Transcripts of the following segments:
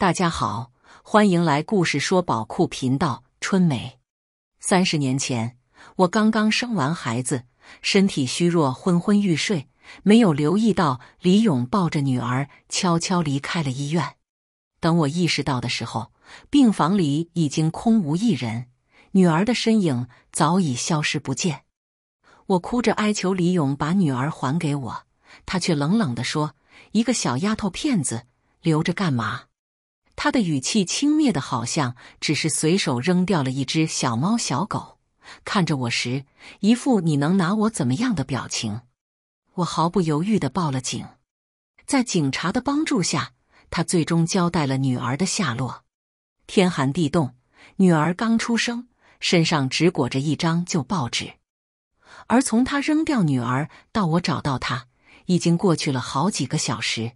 大家好，欢迎来故事说宝库频道。春梅，三十年前我刚刚生完孩子，身体虚弱，昏昏欲睡，没有留意到李勇抱着女儿悄悄离开了医院。等我意识到的时候，病房里已经空无一人，女儿的身影早已消失不见。我哭着哀求李勇把女儿还给我，他却冷冷的说：“一个小丫头片子，留着干嘛？”他的语气轻蔑的，好像只是随手扔掉了一只小猫小狗。看着我时，一副你能拿我怎么样的表情。我毫不犹豫的报了警。在警察的帮助下，他最终交代了女儿的下落。天寒地冻，女儿刚出生，身上只裹着一张旧报纸。而从他扔掉女儿到我找到他，已经过去了好几个小时。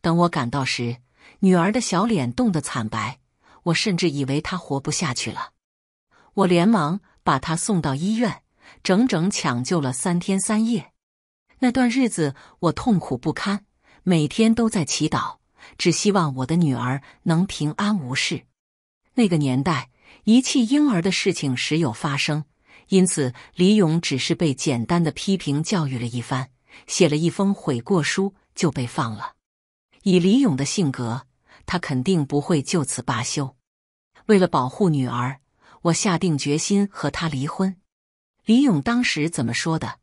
等我赶到时，女儿的小脸冻得惨白，我甚至以为她活不下去了。我连忙把她送到医院，整整抢救了三天三夜。那段日子我痛苦不堪，每天都在祈祷，只希望我的女儿能平安无事。那个年代遗弃婴儿的事情时有发生，因此李勇只是被简单的批评教育了一番，写了一封悔过书就被放了。以李勇的性格。他肯定不会就此罢休。为了保护女儿，我下定决心和他离婚。李勇当时怎么说的？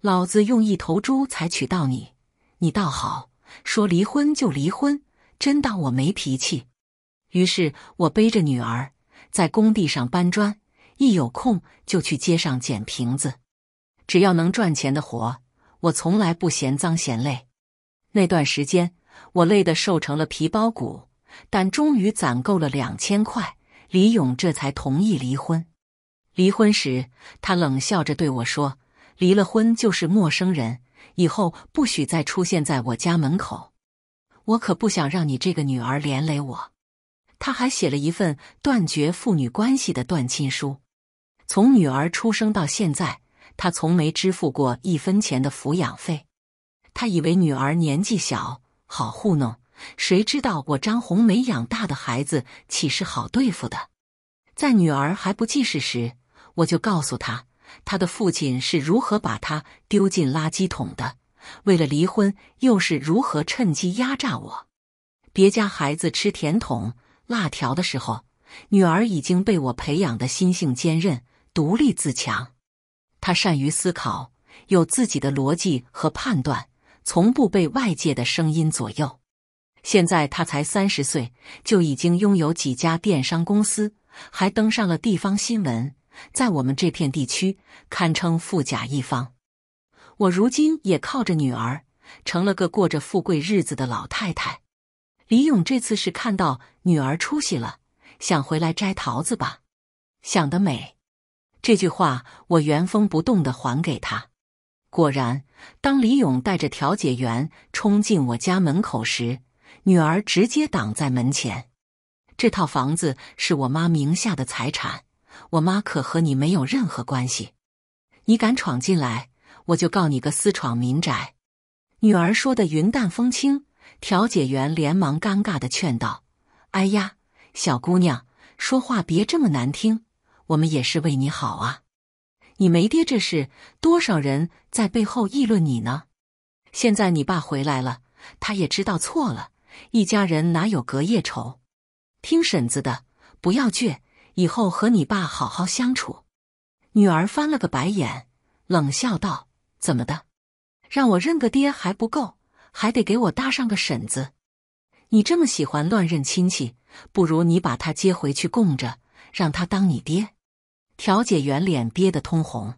老子用一头猪才娶到你，你倒好，说离婚就离婚，真当我没脾气？于是我背着女儿在工地上搬砖，一有空就去街上捡瓶子。只要能赚钱的活，我从来不嫌脏嫌累。那段时间。我累得瘦成了皮包骨，但终于攒够了两千块，李勇这才同意离婚。离婚时，他冷笑着对我说：“离了婚就是陌生人，以后不许再出现在我家门口。我可不想让你这个女儿连累我。”他还写了一份断绝父女关系的断亲书。从女儿出生到现在，他从没支付过一分钱的抚养费。他以为女儿年纪小。好糊弄，谁知道我张红梅养大的孩子岂是好对付的？在女儿还不记事时，我就告诉她，她的父亲是如何把她丢进垃圾桶的，为了离婚又是如何趁机压榨我。别家孩子吃甜筒、辣条的时候，女儿已经被我培养的心性坚韧、独立自强。她善于思考，有自己的逻辑和判断。从不被外界的声音左右。现在他才三十岁，就已经拥有几家电商公司，还登上了地方新闻，在我们这片地区堪称富甲一方。我如今也靠着女儿，成了个过着富贵日子的老太太。李勇这次是看到女儿出息了，想回来摘桃子吧？想得美！这句话我原封不动的还给他。果然，当李勇带着调解员冲进我家门口时，女儿直接挡在门前。这套房子是我妈名下的财产，我妈可和你没有任何关系。你敢闯进来，我就告你个私闯民宅！女儿说的云淡风轻，调解员连忙尴尬的劝道：“哎呀，小姑娘，说话别这么难听，我们也是为你好啊。”你没爹这事，多少人在背后议论你呢？现在你爸回来了，他也知道错了，一家人哪有隔夜仇？听婶子的，不要倔，以后和你爸好好相处。女儿翻了个白眼，冷笑道：“怎么的？让我认个爹还不够，还得给我搭上个婶子？你这么喜欢乱认亲戚，不如你把他接回去供着，让他当你爹。”调解员脸憋得通红，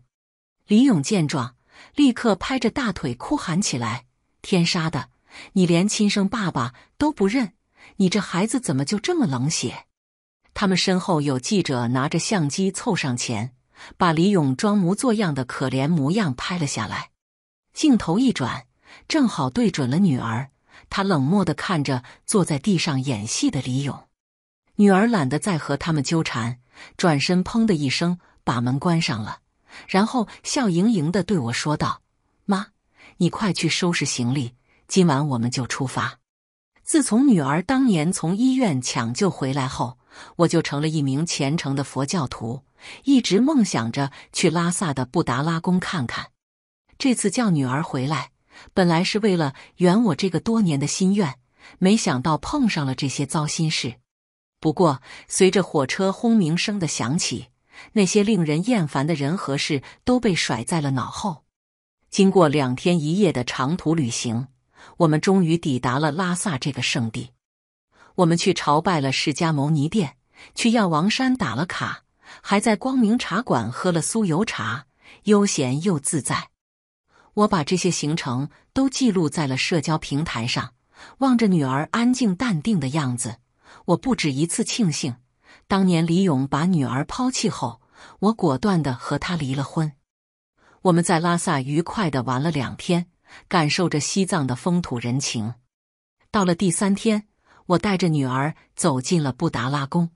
李勇见状，立刻拍着大腿哭喊起来：“天杀的！你连亲生爸爸都不认，你这孩子怎么就这么冷血？”他们身后有记者拿着相机凑上前，把李勇装模作样的可怜模样拍了下来。镜头一转，正好对准了女儿，她冷漠地看着坐在地上演戏的李勇。女儿懒得再和他们纠缠。转身，砰的一声把门关上了，然后笑盈盈的对我说道：“妈，你快去收拾行李，今晚我们就出发。自从女儿当年从医院抢救回来后，我就成了一名虔诚的佛教徒，一直梦想着去拉萨的布达拉宫看看。这次叫女儿回来，本来是为了圆我这个多年的心愿，没想到碰上了这些糟心事。”不过，随着火车轰鸣声的响起，那些令人厌烦的人和事都被甩在了脑后。经过两天一夜的长途旅行，我们终于抵达了拉萨这个圣地。我们去朝拜了释迦牟尼殿，去药王山打了卡，还在光明茶馆喝了酥油茶，悠闲又自在。我把这些行程都记录在了社交平台上，望着女儿安静淡定的样子。我不止一次庆幸，当年李勇把女儿抛弃后，我果断的和他离了婚。我们在拉萨愉快的玩了两天，感受着西藏的风土人情。到了第三天，我带着女儿走进了布达拉宫。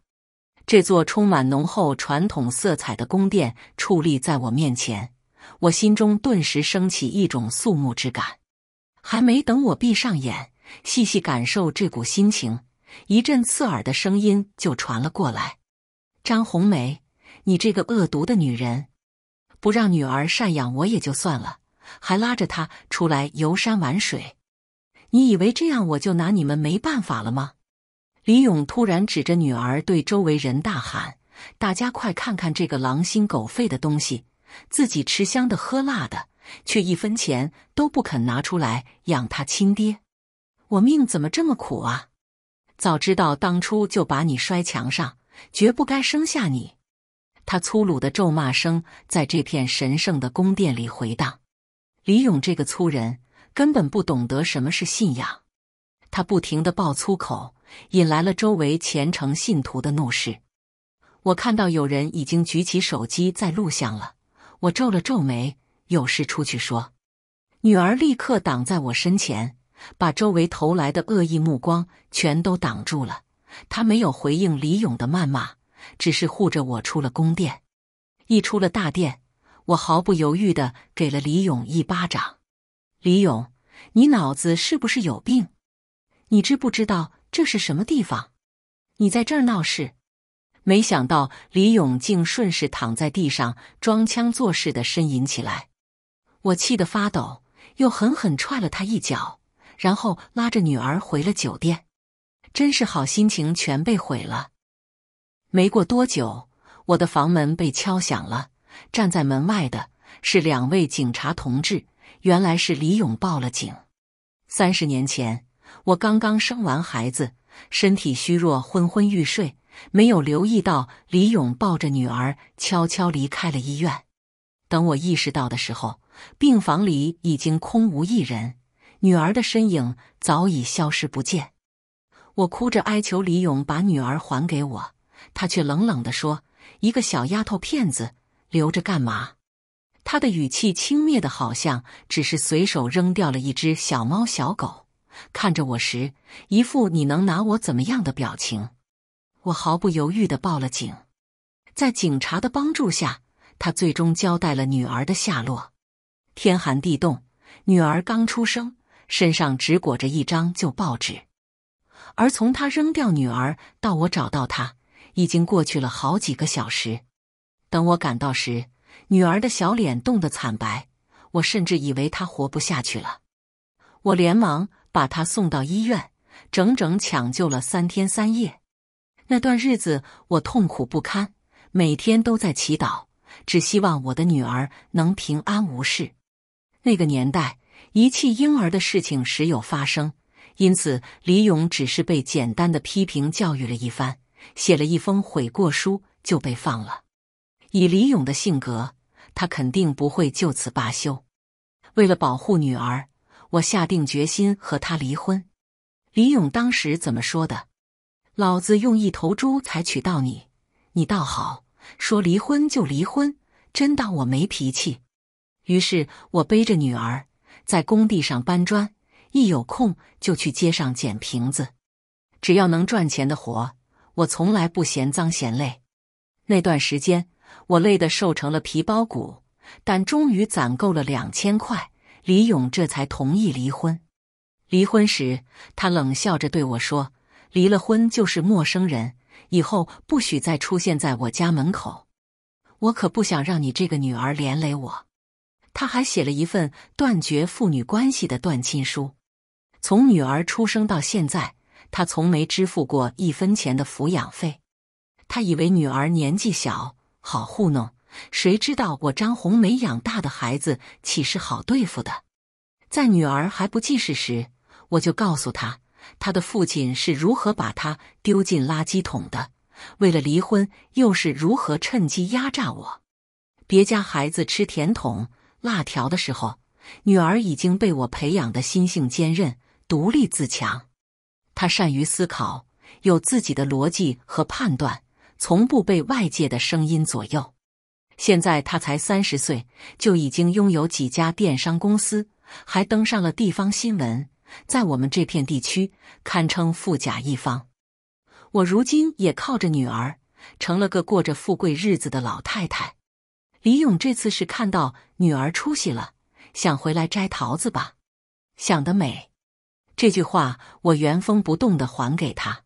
这座充满浓厚传统色彩的宫殿矗立在我面前，我心中顿时升起一种肃穆之感。还没等我闭上眼，细细感受这股心情。一阵刺耳的声音就传了过来。“张红梅，你这个恶毒的女人，不让女儿赡养我也就算了，还拉着她出来游山玩水。你以为这样我就拿你们没办法了吗？”李勇突然指着女儿对周围人大喊：“大家快看看这个狼心狗肺的东西，自己吃香的喝辣的，却一分钱都不肯拿出来养他亲爹。我命怎么这么苦啊！”早知道当初就把你摔墙上，绝不该生下你。他粗鲁的咒骂声在这片神圣的宫殿里回荡。李勇这个粗人根本不懂得什么是信仰，他不停的爆粗口，引来了周围虔诚信徒的怒视。我看到有人已经举起手机在录像了，我皱了皱眉，有事出去说。女儿立刻挡在我身前。把周围投来的恶意目光全都挡住了。他没有回应李勇的谩骂，只是护着我出了宫殿。一出了大殿，我毫不犹豫的给了李勇一巴掌。李勇，你脑子是不是有病？你知不知道这是什么地方？你在这儿闹事！没想到李勇竟顺势躺在地上，装腔作势的呻吟起来。我气得发抖，又狠狠踹了他一脚。然后拉着女儿回了酒店，真是好心情全被毁了。没过多久，我的房门被敲响了，站在门外的是两位警察同志。原来是李勇报了警。三十年前，我刚刚生完孩子，身体虚弱，昏昏欲睡，没有留意到李勇抱着女儿悄悄离开了医院。等我意识到的时候，病房里已经空无一人。女儿的身影早已消失不见，我哭着哀求李勇把女儿还给我，他却冷冷的说：“一个小丫头片子，留着干嘛？”他的语气轻蔑的，好像只是随手扔掉了一只小猫小狗。看着我时，一副“你能拿我怎么样的”表情。我毫不犹豫的报了警，在警察的帮助下，他最终交代了女儿的下落。天寒地冻，女儿刚出生。身上只裹着一张旧报纸，而从他扔掉女儿到我找到他，已经过去了好几个小时。等我赶到时，女儿的小脸冻得惨白，我甚至以为她活不下去了。我连忙把她送到医院，整整抢救了三天三夜。那段日子我痛苦不堪，每天都在祈祷，只希望我的女儿能平安无事。那个年代。遗弃婴儿的事情时有发生，因此李勇只是被简单的批评教育了一番，写了一封悔过书就被放了。以李勇的性格，他肯定不会就此罢休。为了保护女儿，我下定决心和他离婚。李勇当时怎么说的？老子用一头猪才娶到你，你倒好，说离婚就离婚，真当我没脾气？于是我背着女儿。在工地上搬砖，一有空就去街上捡瓶子。只要能赚钱的活，我从来不嫌脏嫌累。那段时间，我累得瘦成了皮包骨，但终于攒够了两千块。李勇这才同意离婚。离婚时，他冷笑着对我说：“离了婚就是陌生人，以后不许再出现在我家门口。我可不想让你这个女儿连累我。”他还写了一份断绝父女关系的断亲书。从女儿出生到现在，他从没支付过一分钱的抚养费。他以为女儿年纪小，好糊弄。谁知道我张红梅养大的孩子，岂是好对付的？在女儿还不记事时，我就告诉她，她的父亲是如何把她丢进垃圾桶的。为了离婚，又是如何趁机压榨我？别家孩子吃甜筒。辣条的时候，女儿已经被我培养的心性坚韧、独立自强。她善于思考，有自己的逻辑和判断，从不被外界的声音左右。现在她才三十岁，就已经拥有几家电商公司，还登上了地方新闻，在我们这片地区堪称富甲一方。我如今也靠着女儿，成了个过着富贵日子的老太太。李勇这次是看到女儿出息了，想回来摘桃子吧？想得美！这句话我原封不动的还给他。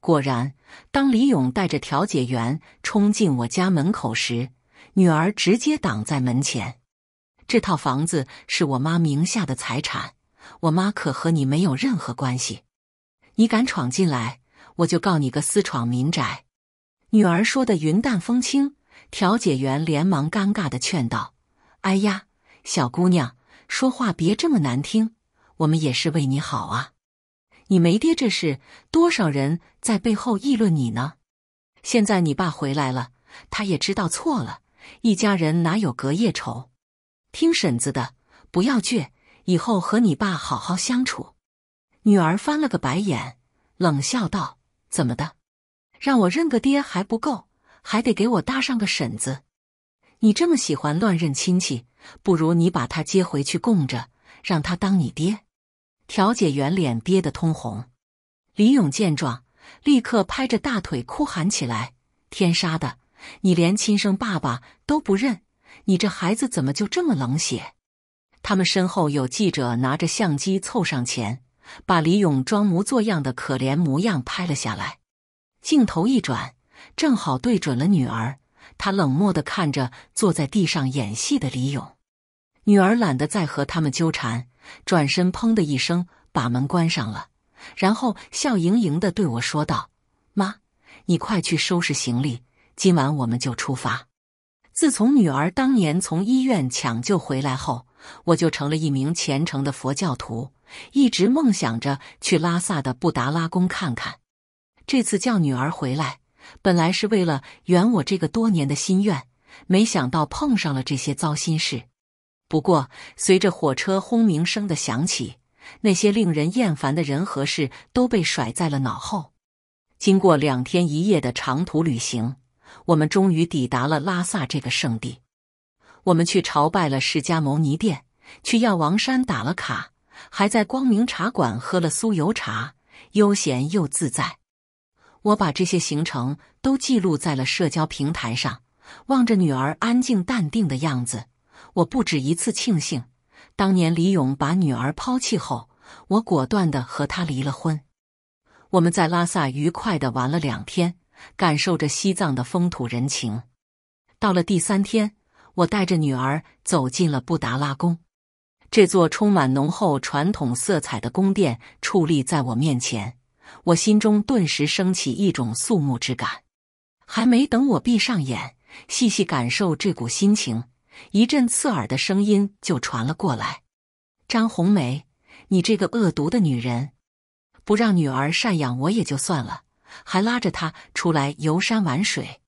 果然，当李勇带着调解员冲进我家门口时，女儿直接挡在门前。这套房子是我妈名下的财产，我妈可和你没有任何关系。你敢闯进来，我就告你个私闯民宅！女儿说的云淡风轻。调解员连忙尴尬的劝道：“哎呀，小姑娘，说话别这么难听，我们也是为你好啊。你没爹这事，多少人在背后议论你呢。现在你爸回来了，他也知道错了，一家人哪有隔夜仇？听婶子的，不要倔，以后和你爸好好相处。”女儿翻了个白眼，冷笑道：“怎么的，让我认个爹还不够？”还得给我搭上个婶子，你这么喜欢乱认亲戚，不如你把他接回去供着，让他当你爹。调解员脸憋得通红，李勇见状立刻拍着大腿哭喊起来：“天杀的！你连亲生爸爸都不认，你这孩子怎么就这么冷血？”他们身后有记者拿着相机凑上前，把李勇装模作样的可怜模样拍了下来。镜头一转。正好对准了女儿，他冷漠地看着坐在地上演戏的李勇。女儿懒得再和他们纠缠，转身砰的一声把门关上了，然后笑盈盈地对我说道：“妈，你快去收拾行李，今晚我们就出发。”自从女儿当年从医院抢救回来后，我就成了一名虔诚的佛教徒，一直梦想着去拉萨的布达拉宫看看。这次叫女儿回来。本来是为了圆我这个多年的心愿，没想到碰上了这些糟心事。不过，随着火车轰鸣声的响起，那些令人厌烦的人和事都被甩在了脑后。经过两天一夜的长途旅行，我们终于抵达了拉萨这个圣地。我们去朝拜了释迦牟尼殿，去药王山打了卡，还在光明茶馆喝了酥油茶，悠闲又自在。我把这些行程都记录在了社交平台上。望着女儿安静淡定的样子，我不止一次庆幸，当年李勇把女儿抛弃后，我果断的和他离了婚。我们在拉萨愉快的玩了两天，感受着西藏的风土人情。到了第三天，我带着女儿走进了布达拉宫。这座充满浓厚传统色彩的宫殿矗立在我面前。我心中顿时升起一种肃穆之感，还没等我闭上眼细细感受这股心情，一阵刺耳的声音就传了过来。“张红梅，你这个恶毒的女人，不让女儿赡养我也就算了，还拉着她出来游山玩水，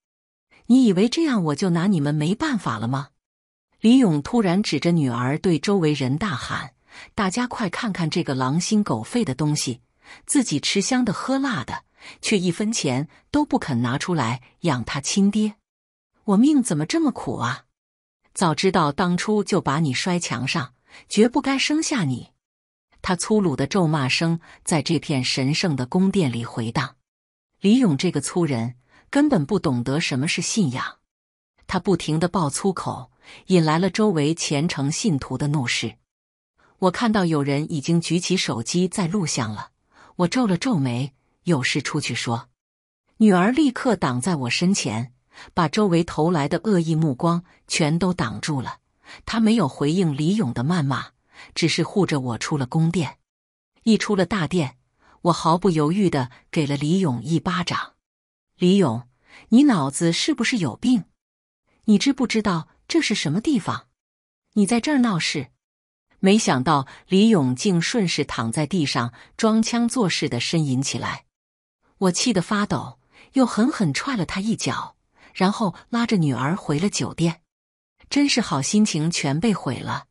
你以为这样我就拿你们没办法了吗？”李勇突然指着女儿对周围人大喊：“大家快看看这个狼心狗肺的东西！”自己吃香的喝辣的，却一分钱都不肯拿出来养他亲爹。我命怎么这么苦啊！早知道当初就把你摔墙上，绝不该生下你。他粗鲁的咒骂声在这片神圣的宫殿里回荡。李勇这个粗人根本不懂得什么是信仰，他不停的爆粗口，引来了周围虔诚信徒的怒视。我看到有人已经举起手机在录像了。我皱了皱眉，有事出去说。女儿立刻挡在我身前，把周围投来的恶意目光全都挡住了。她没有回应李勇的谩骂，只是护着我出了宫殿。一出了大殿，我毫不犹豫的给了李勇一巴掌。李勇，你脑子是不是有病？你知不知道这是什么地方？你在这儿闹事！没想到李勇竟顺势躺在地上，装腔作势的呻吟起来。我气得发抖，又狠狠踹了他一脚，然后拉着女儿回了酒店。真是好心情全被毁了。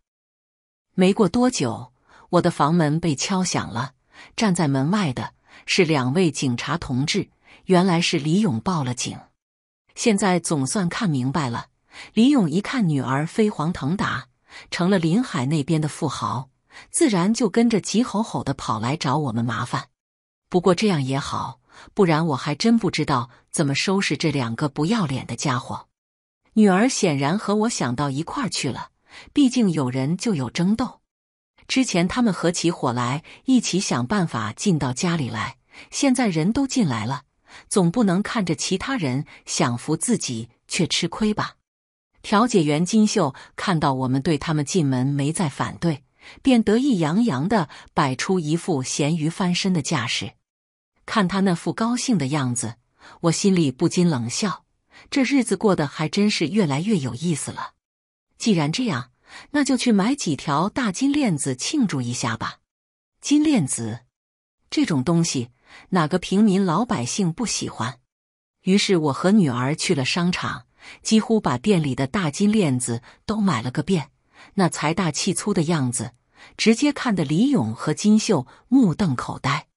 没过多久，我的房门被敲响了。站在门外的是两位警察同志。原来是李勇报了警。现在总算看明白了。李勇一看女儿飞黄腾达。成了临海那边的富豪，自然就跟着急吼吼的跑来找我们麻烦。不过这样也好，不然我还真不知道怎么收拾这两个不要脸的家伙。女儿显然和我想到一块儿去了，毕竟有人就有争斗。之前他们合起伙来一起想办法进到家里来，现在人都进来了，总不能看着其他人享福，自己却吃亏吧。调解员金秀看到我们对他们进门没再反对，便得意洋洋的摆出一副咸鱼翻身的架势。看他那副高兴的样子，我心里不禁冷笑：这日子过得还真是越来越有意思了。既然这样，那就去买几条大金链子庆祝一下吧。金链子这种东西，哪个平民老百姓不喜欢？于是我和女儿去了商场。几乎把店里的大金链子都买了个遍，那财大气粗的样子，直接看得李勇和金秀目瞪口呆。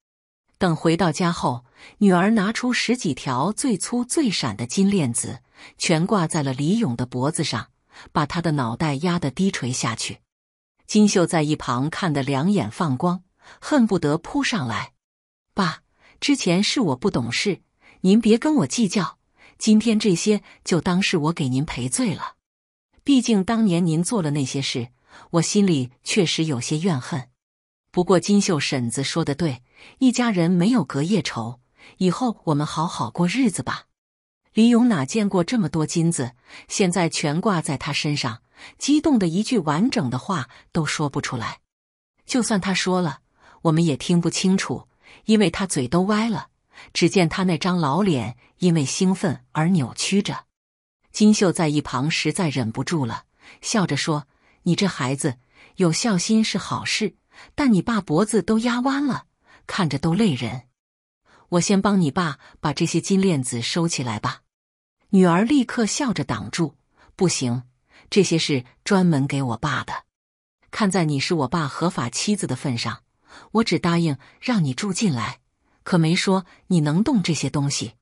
等回到家后，女儿拿出十几条最粗最闪的金链子，全挂在了李勇的脖子上，把他的脑袋压得低垂下去。金秀在一旁看得两眼放光，恨不得扑上来。爸，之前是我不懂事，您别跟我计较。今天这些就当是我给您赔罪了，毕竟当年您做了那些事，我心里确实有些怨恨。不过金秀婶子说的对，一家人没有隔夜仇，以后我们好好过日子吧。李勇哪见过这么多金子，现在全挂在他身上，激动的一句完整的话都说不出来。就算他说了，我们也听不清楚，因为他嘴都歪了。只见他那张老脸因为兴奋而扭曲着，金秀在一旁实在忍不住了，笑着说：“你这孩子有孝心是好事，但你爸脖子都压弯了，看着都累人。我先帮你爸把这些金链子收起来吧。”女儿立刻笑着挡住：“不行，这些是专门给我爸的。看在你是我爸合法妻子的份上，我只答应让你住进来。”可没说你能动这些东西。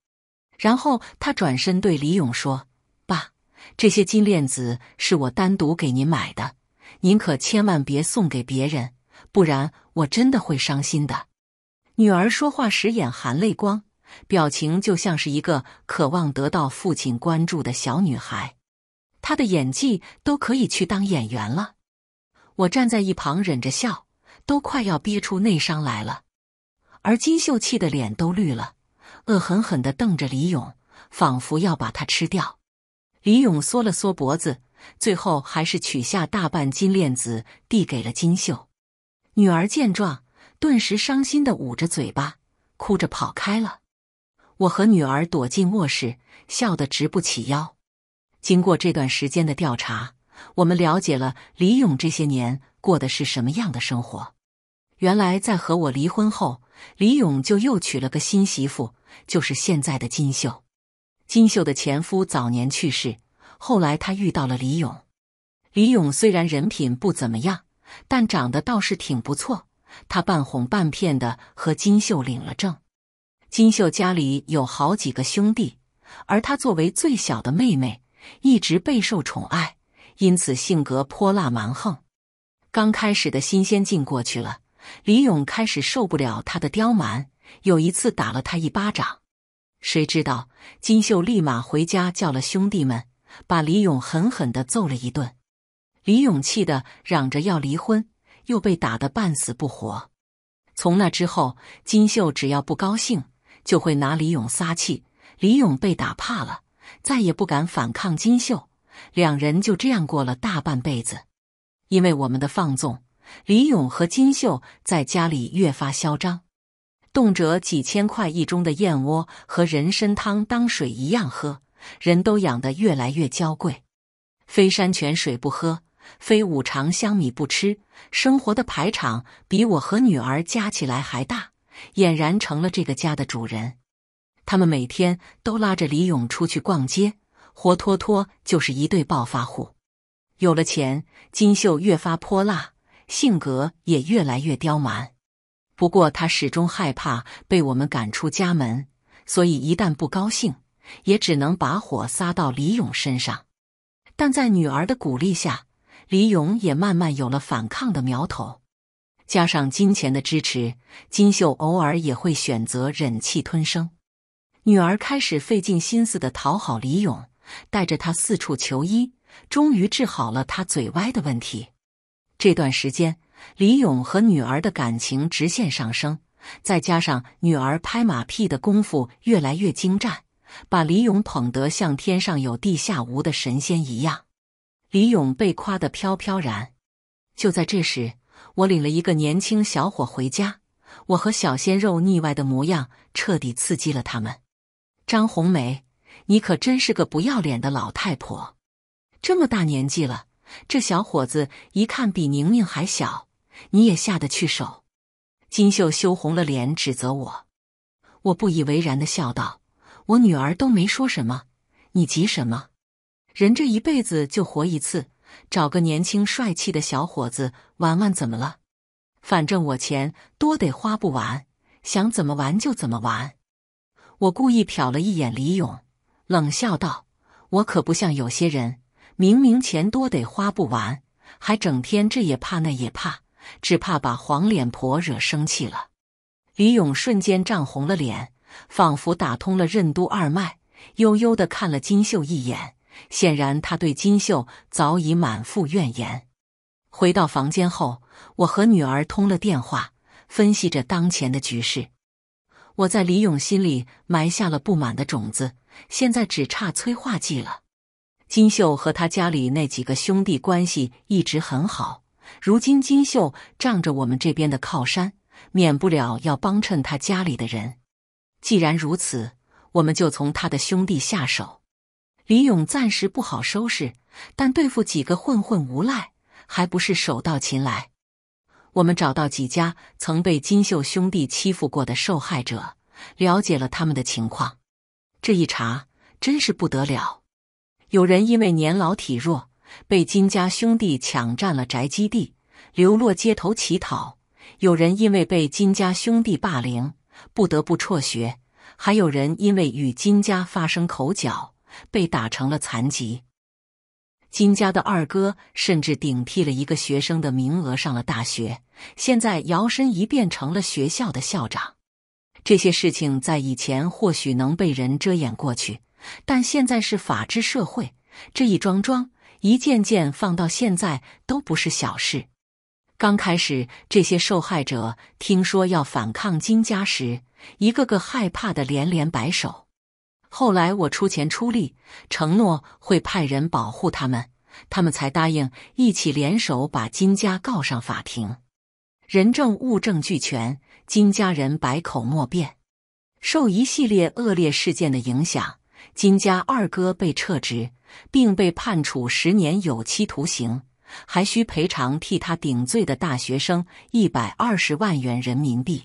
然后他转身对李勇说：“爸，这些金链子是我单独给您买的，您可千万别送给别人，不然我真的会伤心的。”女儿说话时眼含泪光，表情就像是一个渴望得到父亲关注的小女孩，她的演技都可以去当演员了。我站在一旁忍着笑，都快要憋出内伤来了。而金秀气的脸都绿了，恶狠狠地瞪着李勇，仿佛要把他吃掉。李勇缩了缩脖子，最后还是取下大半金链子递给了金秀。女儿见状，顿时伤心地捂着嘴巴，哭着跑开了。我和女儿躲进卧室，笑得直不起腰。经过这段时间的调查，我们了解了李勇这些年过的是什么样的生活。原来，在和我离婚后，李勇就又娶了个新媳妇，就是现在的金秀。金秀的前夫早年去世，后来她遇到了李勇。李勇虽然人品不怎么样，但长得倒是挺不错。他半哄半骗的和金秀领了证。金秀家里有好几个兄弟，而她作为最小的妹妹，一直备受宠爱，因此性格泼辣蛮横。刚开始的新鲜劲过去了。李勇开始受不了他的刁蛮，有一次打了他一巴掌，谁知道金秀立马回家叫了兄弟们，把李勇狠狠的揍了一顿。李勇气得嚷着要离婚，又被打得半死不活。从那之后，金秀只要不高兴，就会拿李勇撒气。李勇被打怕了，再也不敢反抗金秀。两人就这样过了大半辈子，因为我们的放纵。李勇和金秀在家里越发嚣张，动辄几千块一盅的燕窝和人参汤当水一样喝，人都养得越来越娇贵，非山泉水不喝，非五常香米不吃，生活的排场比我和女儿加起来还大，俨然成了这个家的主人。他们每天都拉着李勇出去逛街，活脱脱就是一对暴发户。有了钱，金秀越发泼辣。性格也越来越刁蛮，不过他始终害怕被我们赶出家门，所以一旦不高兴，也只能把火撒到李勇身上。但在女儿的鼓励下，李勇也慢慢有了反抗的苗头。加上金钱的支持，金秀偶尔也会选择忍气吞声。女儿开始费尽心思的讨好李勇，带着他四处求医，终于治好了他嘴歪的问题。这段时间，李勇和女儿的感情直线上升，再加上女儿拍马屁的功夫越来越精湛，把李勇捧得像天上有地下无的神仙一样。李勇被夸得飘飘然。就在这时，我领了一个年轻小伙回家，我和小鲜肉腻歪的模样彻底刺激了他们。张红梅，你可真是个不要脸的老太婆，这么大年纪了！这小伙子一看比宁宁还小，你也下得去手？金秀羞红了脸，指责我。我不以为然的笑道：“我女儿都没说什么，你急什么？人这一辈子就活一次，找个年轻帅气的小伙子玩玩怎么了？反正我钱多得花不完，想怎么玩就怎么玩。”我故意瞟了一眼李勇，冷笑道：“我可不像有些人。”明明钱多得花不完，还整天这也怕那也怕，只怕把黄脸婆惹生气了。李勇瞬间涨红了脸，仿佛打通了任督二脉，悠悠的看了金秀一眼。显然，他对金秀早已满腹怨言。回到房间后，我和女儿通了电话，分析着当前的局势。我在李勇心里埋下了不满的种子，现在只差催化剂了。金秀和他家里那几个兄弟关系一直很好，如今金秀仗着我们这边的靠山，免不了要帮衬他家里的人。既然如此，我们就从他的兄弟下手。李勇暂时不好收拾，但对付几个混混无赖还不是手到擒来。我们找到几家曾被金秀兄弟欺负过的受害者，了解了他们的情况，这一查真是不得了。有人因为年老体弱被金家兄弟抢占了宅基地，流落街头乞讨；有人因为被金家兄弟霸凌，不得不辍学；还有人因为与金家发生口角，被打成了残疾。金家的二哥甚至顶替了一个学生的名额上了大学，现在摇身一变成了学校的校长。这些事情在以前或许能被人遮掩过去。但现在是法治社会，这一桩桩一件件放到现在都不是小事。刚开始，这些受害者听说要反抗金家时，一个个害怕的连连摆手。后来我出钱出力，承诺会派人保护他们，他们才答应一起联手把金家告上法庭。人证物证俱全，金家人百口莫辩。受一系列恶劣事件的影响。金家二哥被撤职，并被判处十年有期徒刑，还需赔偿替他顶罪的大学生一百二十万元人民币。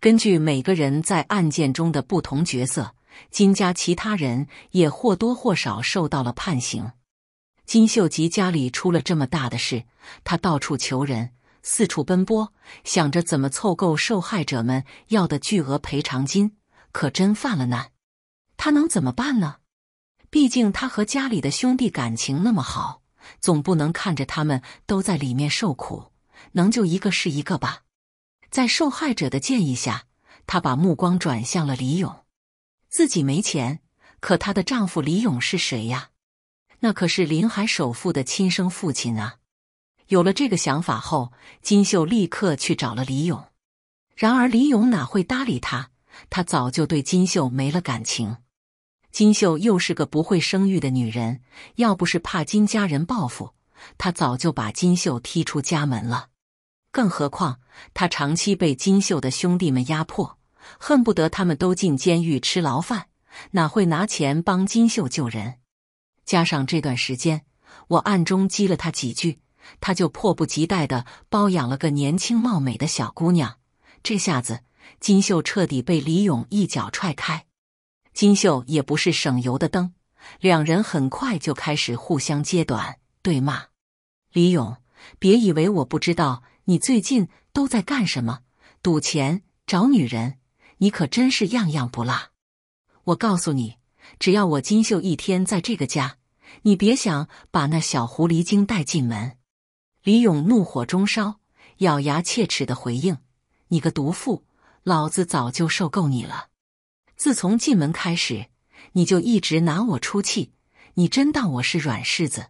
根据每个人在案件中的不同角色，金家其他人也或多或少受到了判刑。金秀吉家里出了这么大的事，他到处求人，四处奔波，想着怎么凑够受害者们要的巨额赔偿金，可真犯了难。他能怎么办呢？毕竟他和家里的兄弟感情那么好，总不能看着他们都在里面受苦，能救一个是一个吧。在受害者的建议下，他把目光转向了李勇。自己没钱，可她的丈夫李勇是谁呀？那可是临海首富的亲生父亲啊！有了这个想法后，金秀立刻去找了李勇。然而李勇哪会搭理他？他早就对金秀没了感情。金秀又是个不会生育的女人，要不是怕金家人报复，他早就把金秀踢出家门了。更何况他长期被金秀的兄弟们压迫，恨不得他们都进监狱吃牢饭，哪会拿钱帮金秀救人？加上这段时间，我暗中激了他几句，他就迫不及待的包养了个年轻貌美的小姑娘。这下子，金秀彻底被李勇一脚踹开。金秀也不是省油的灯，两人很快就开始互相揭短、对骂。李勇，别以为我不知道你最近都在干什么，赌钱、找女人，你可真是样样不落。我告诉你，只要我金秀一天在这个家，你别想把那小狐狸精带进门。李勇怒火中烧，咬牙切齿的回应：“你个毒妇，老子早就受够你了。”自从进门开始，你就一直拿我出气，你真当我是软柿子？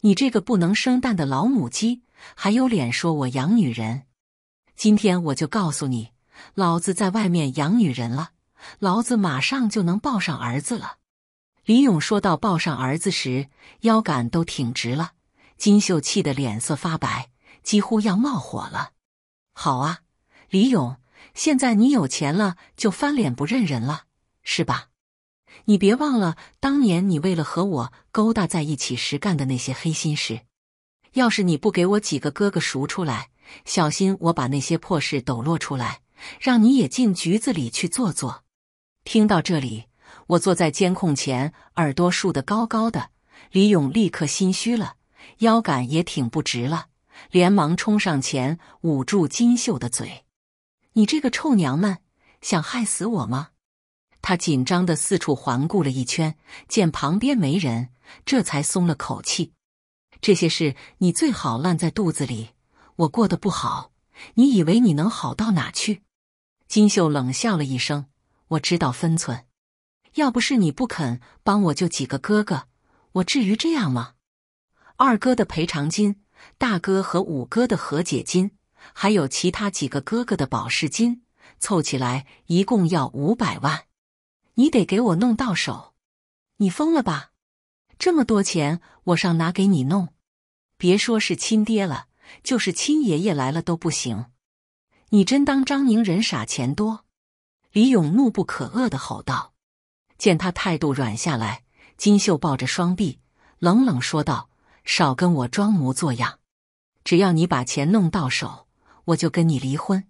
你这个不能生蛋的老母鸡，还有脸说我养女人？今天我就告诉你，老子在外面养女人了，老子马上就能抱上儿子了。李勇说到抱上儿子时，腰杆都挺直了。金秀气得脸色发白，几乎要冒火了。好啊，李勇。现在你有钱了，就翻脸不认人了，是吧？你别忘了当年你为了和我勾搭在一起时干的那些黑心事。要是你不给我几个哥哥赎出来，小心我把那些破事抖落出来，让你也进局子里去坐坐。听到这里，我坐在监控前，耳朵竖得高高的，李勇立刻心虚了，腰杆也挺不直了，连忙冲上前捂住金秀的嘴。你这个臭娘们，想害死我吗？他紧张的四处环顾了一圈，见旁边没人，这才松了口气。这些事你最好烂在肚子里。我过得不好，你以为你能好到哪去？金秀冷笑了一声：“我知道分寸。要不是你不肯帮我救几个哥哥，我至于这样吗？二哥的赔偿金，大哥和五哥的和解金。”还有其他几个哥哥的保释金，凑起来一共要五百万，你得给我弄到手！你疯了吧？这么多钱，我上哪给你弄？别说是亲爹了，就是亲爷爷来了都不行！你真当张宁人傻钱多？李勇怒不可遏的吼道。见他态度软下来，金秀抱着双臂冷冷说道：“少跟我装模作样，只要你把钱弄到手。”我就跟你离婚，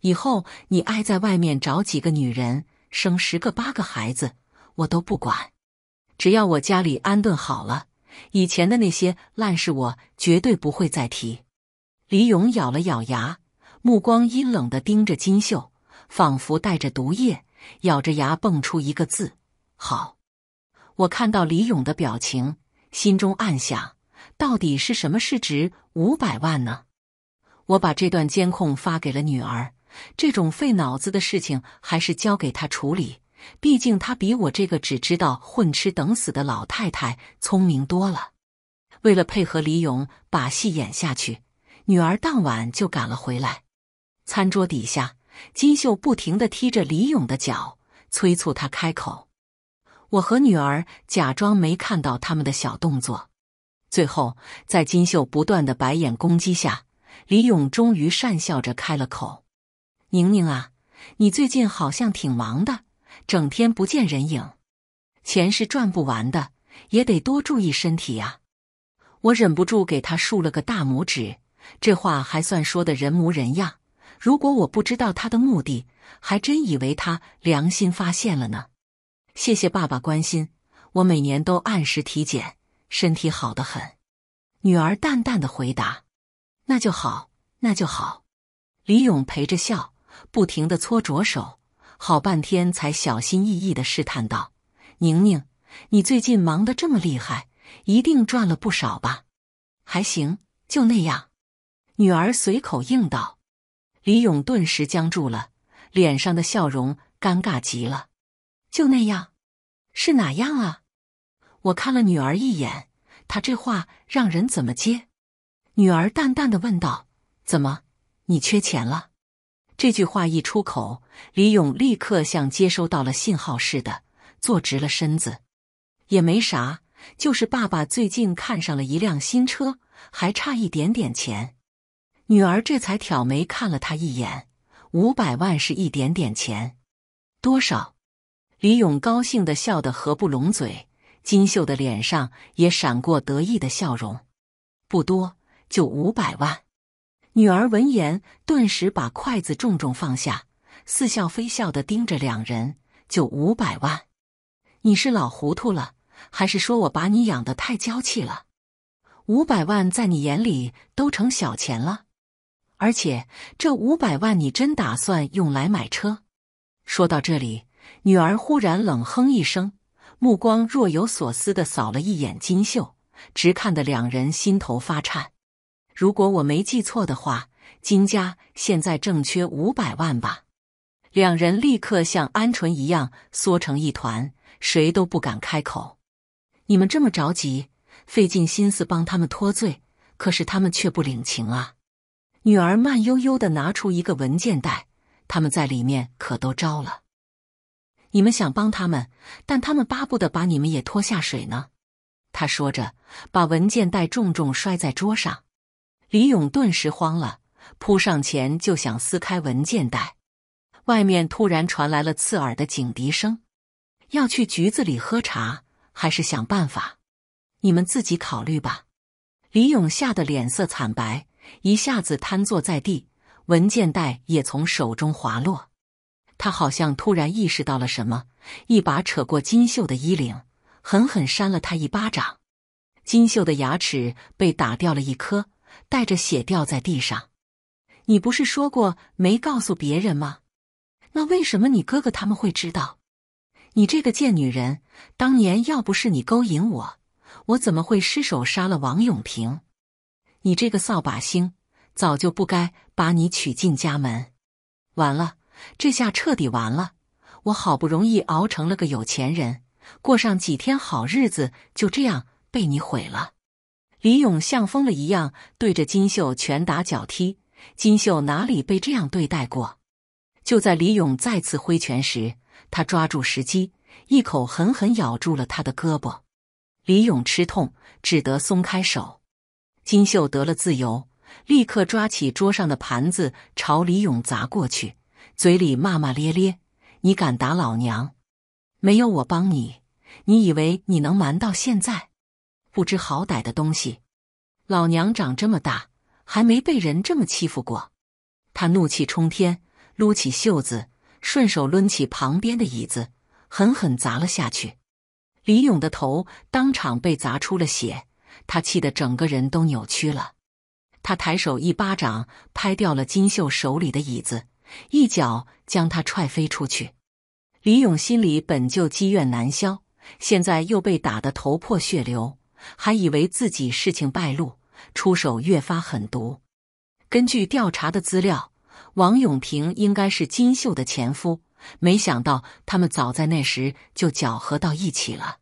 以后你爱在外面找几个女人，生十个八个孩子，我都不管，只要我家里安顿好了，以前的那些烂事我绝对不会再提。李勇咬了咬牙，目光阴冷的盯着金秀，仿佛带着毒液，咬着牙蹦出一个字：“好。”我看到李勇的表情，心中暗想：到底是什么市值五百万呢？我把这段监控发给了女儿，这种费脑子的事情还是交给她处理，毕竟她比我这个只知道混吃等死的老太太聪明多了。为了配合李勇把戏演下去，女儿当晚就赶了回来。餐桌底下，金秀不停的踢着李勇的脚，催促他开口。我和女儿假装没看到他们的小动作，最后在金秀不断的白眼攻击下。李勇终于讪笑着开了口：“宁宁啊，你最近好像挺忙的，整天不见人影。钱是赚不完的，也得多注意身体呀。”我忍不住给他竖了个大拇指。这话还算说的人模人样。如果我不知道他的目的，还真以为他良心发现了呢。谢谢爸爸关心，我每年都按时体检，身体好得很。”女儿淡淡的回答。那就好，那就好。李勇陪着笑，不停的搓着手，好半天才小心翼翼的试探道：“宁宁，你最近忙得这么厉害，一定赚了不少吧？”“还行，就那样。”女儿随口应道。李勇顿时僵住了，脸上的笑容尴尬极了。“就那样？是哪样啊？”我看了女儿一眼，她这话让人怎么接？女儿淡淡的问道：“怎么，你缺钱了？”这句话一出口，李勇立刻像接收到了信号似的，坐直了身子。也没啥，就是爸爸最近看上了一辆新车，还差一点点钱。女儿这才挑眉看了他一眼：“五百万是一点点钱，多少？”李勇高兴的笑得合不拢嘴，金秀的脸上也闪过得意的笑容。不多。就五百万，女儿闻言顿时把筷子重重放下，似笑非笑的盯着两人。就五百万，你是老糊涂了，还是说我把你养得太娇气了？五百万在你眼里都成小钱了？而且这五百万你真打算用来买车？说到这里，女儿忽然冷哼一声，目光若有所思的扫了一眼金秀，直看得两人心头发颤。如果我没记错的话，金家现在正缺五百万吧？两人立刻像鹌鹑一样缩成一团，谁都不敢开口。你们这么着急，费尽心思帮他们脱罪，可是他们却不领情啊！女儿慢悠悠的拿出一个文件袋，他们在里面可都招了。你们想帮他们，但他们巴不得把你们也拖下水呢。他说着，把文件袋重重摔在桌上。李勇顿时慌了，扑上前就想撕开文件袋。外面突然传来了刺耳的警笛声。要去局子里喝茶，还是想办法？你们自己考虑吧。李勇吓得脸色惨白，一下子瘫坐在地，文件袋也从手中滑落。他好像突然意识到了什么，一把扯过金秀的衣领，狠狠扇了他一巴掌。金秀的牙齿被打掉了一颗。带着血掉在地上，你不是说过没告诉别人吗？那为什么你哥哥他们会知道？你这个贱女人，当年要不是你勾引我，我怎么会失手杀了王永平？你这个扫把星，早就不该把你娶进家门。完了，这下彻底完了！我好不容易熬成了个有钱人，过上几天好日子，就这样被你毁了。李勇像疯了一样对着金秀拳打脚踢，金秀哪里被这样对待过？就在李勇再次挥拳时，他抓住时机，一口狠狠咬住了他的胳膊。李勇吃痛，只得松开手。金秀得了自由，立刻抓起桌上的盘子朝李勇砸过去，嘴里骂骂咧咧：“你敢打老娘？没有我帮你，你以为你能瞒到现在？”不知好歹的东西，老娘长这么大还没被人这么欺负过！他怒气冲天，撸起袖子，顺手抡起旁边的椅子，狠狠砸了下去。李勇的头当场被砸出了血，他气得整个人都扭曲了。他抬手一巴掌拍掉了金秀手里的椅子，一脚将他踹飞出去。李勇心里本就积怨难消，现在又被打得头破血流。还以为自己事情败露，出手越发狠毒。根据调查的资料，王永平应该是金秀的前夫，没想到他们早在那时就搅和到一起了。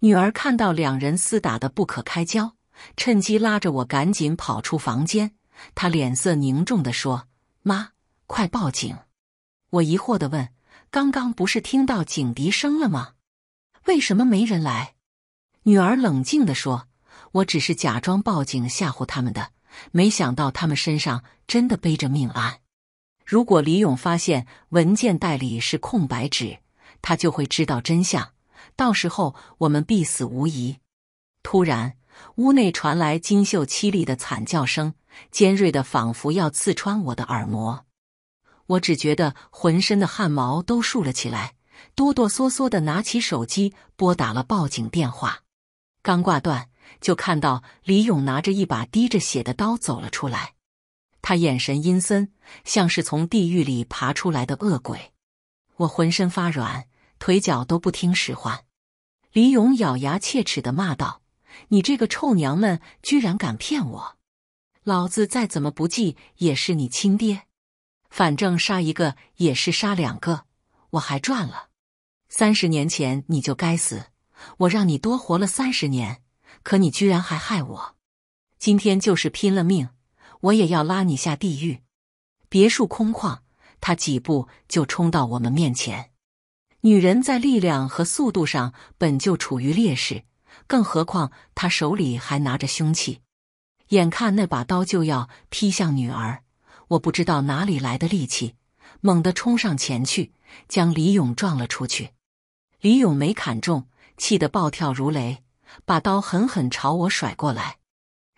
女儿看到两人厮打得不可开交，趁机拉着我赶紧跑出房间。她脸色凝重地说：“妈，快报警！”我疑惑地问：“刚刚不是听到警笛声了吗？为什么没人来？”女儿冷静地说：“我只是假装报警吓唬他们的，没想到他们身上真的背着命案。如果李勇发现文件袋里是空白纸，他就会知道真相，到时候我们必死无疑。”突然，屋内传来金秀凄厉的惨叫声，尖锐的仿佛要刺穿我的耳膜。我只觉得浑身的汗毛都竖了起来，哆哆嗦嗦的拿起手机拨打了报警电话。刚挂断，就看到李勇拿着一把滴着血的刀走了出来。他眼神阴森，像是从地狱里爬出来的恶鬼。我浑身发软，腿脚都不听使唤。李勇咬牙切齿的骂道：“你这个臭娘们，居然敢骗我！老子再怎么不济也是你亲爹，反正杀一个也是杀两个，我还赚了。三十年前你就该死！”我让你多活了三十年，可你居然还害我！今天就是拼了命，我也要拉你下地狱！别墅空旷，他几步就冲到我们面前。女人在力量和速度上本就处于劣势，更何况他手里还拿着凶器。眼看那把刀就要劈向女儿，我不知道哪里来的力气，猛地冲上前去，将李勇撞了出去。李勇没砍中。气得暴跳如雷，把刀狠狠朝我甩过来。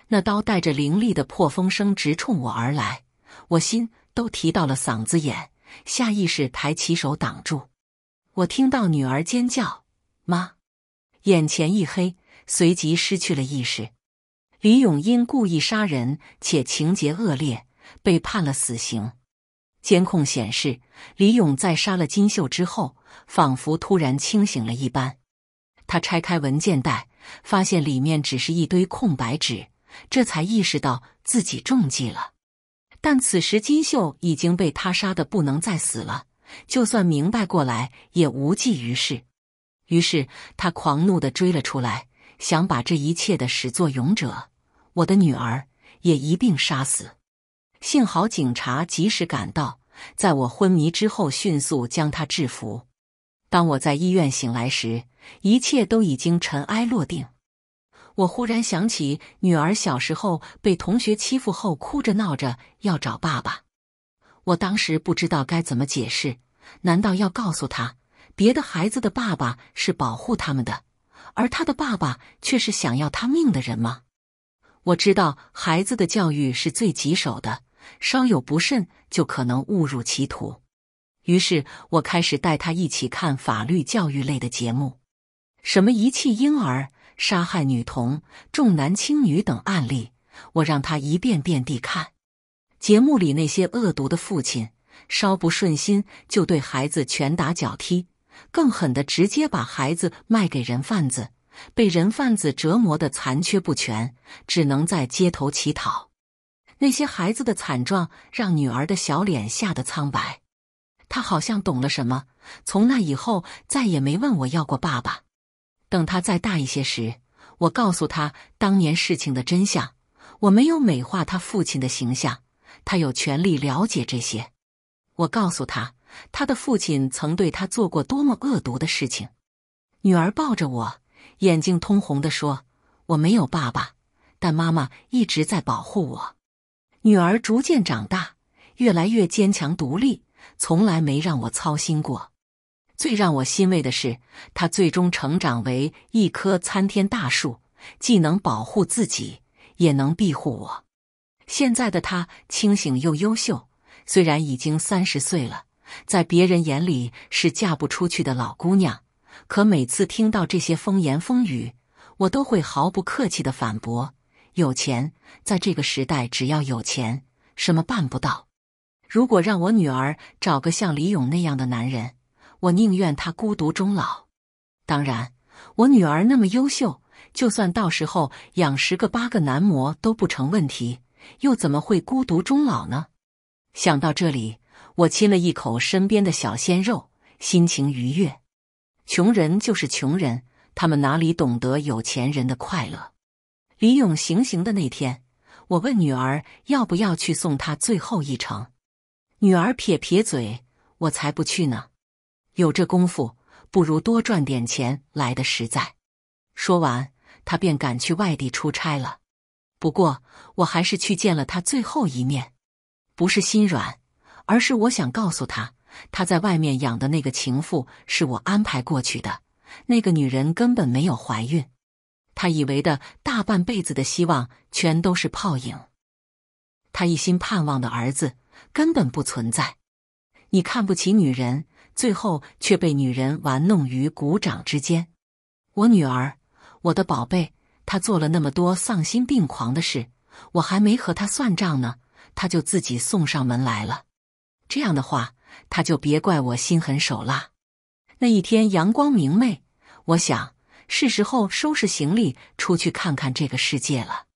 那刀带着凌厉的破风声，直冲我而来。我心都提到了嗓子眼，下意识抬起手挡住。我听到女儿尖叫：“妈！”眼前一黑，随即失去了意识。李勇因故意杀人且情节恶劣，被判了死刑。监控显示，李勇在杀了金秀之后，仿佛突然清醒了一般。他拆开文件袋，发现里面只是一堆空白纸，这才意识到自己中计了。但此时金秀已经被他杀的不能再死了，就算明白过来也无济于事。于是他狂怒的追了出来，想把这一切的始作俑者——我的女儿也一并杀死。幸好警察及时赶到，在我昏迷之后迅速将他制服。当我在医院醒来时，一切都已经尘埃落定，我忽然想起女儿小时候被同学欺负后，哭着闹着要找爸爸。我当时不知道该怎么解释，难道要告诉她，别的孩子的爸爸是保护他们的，而她的爸爸却是想要她命的人吗？我知道孩子的教育是最棘手的，稍有不慎就可能误入歧途。于是，我开始带他一起看法律教育类的节目。什么遗弃婴儿、杀害女童、重男轻女等案例，我让他一遍遍地看。节目里那些恶毒的父亲，稍不顺心就对孩子拳打脚踢，更狠的直接把孩子卖给人贩子，被人贩子折磨得残缺不全，只能在街头乞讨。那些孩子的惨状让女儿的小脸吓得苍白，她好像懂了什么。从那以后，再也没问我要过爸爸。等他再大一些时，我告诉他当年事情的真相。我没有美化他父亲的形象，他有权利了解这些。我告诉他，他的父亲曾对他做过多么恶毒的事情。女儿抱着我，眼睛通红地说：“我没有爸爸，但妈妈一直在保护我。”女儿逐渐长大，越来越坚强独立，从来没让我操心过。最让我欣慰的是，她最终成长为一棵参天大树，既能保护自己，也能庇护我。现在的他清醒又优秀，虽然已经三十岁了，在别人眼里是嫁不出去的老姑娘，可每次听到这些风言风语，我都会毫不客气的反驳：有钱，在这个时代，只要有钱，什么办不到？如果让我女儿找个像李勇那样的男人。我宁愿他孤独终老。当然，我女儿那么优秀，就算到时候养十个八个男模都不成问题，又怎么会孤独终老呢？想到这里，我亲了一口身边的小鲜肉，心情愉悦。穷人就是穷人，他们哪里懂得有钱人的快乐？李勇行刑的那天，我问女儿要不要去送他最后一程，女儿撇撇嘴：“我才不去呢。”有这功夫，不如多赚点钱来的实在。说完，他便赶去外地出差了。不过，我还是去见了他最后一面。不是心软，而是我想告诉他，他在外面养的那个情妇是我安排过去的。那个女人根本没有怀孕。他以为的大半辈子的希望全都是泡影。他一心盼望的儿子根本不存在。你看不起女人。最后却被女人玩弄于股掌之间。我女儿，我的宝贝，她做了那么多丧心病狂的事，我还没和她算账呢，她就自己送上门来了。这样的话，她就别怪我心狠手辣。那一天阳光明媚，我想是时候收拾行李出去看看这个世界了。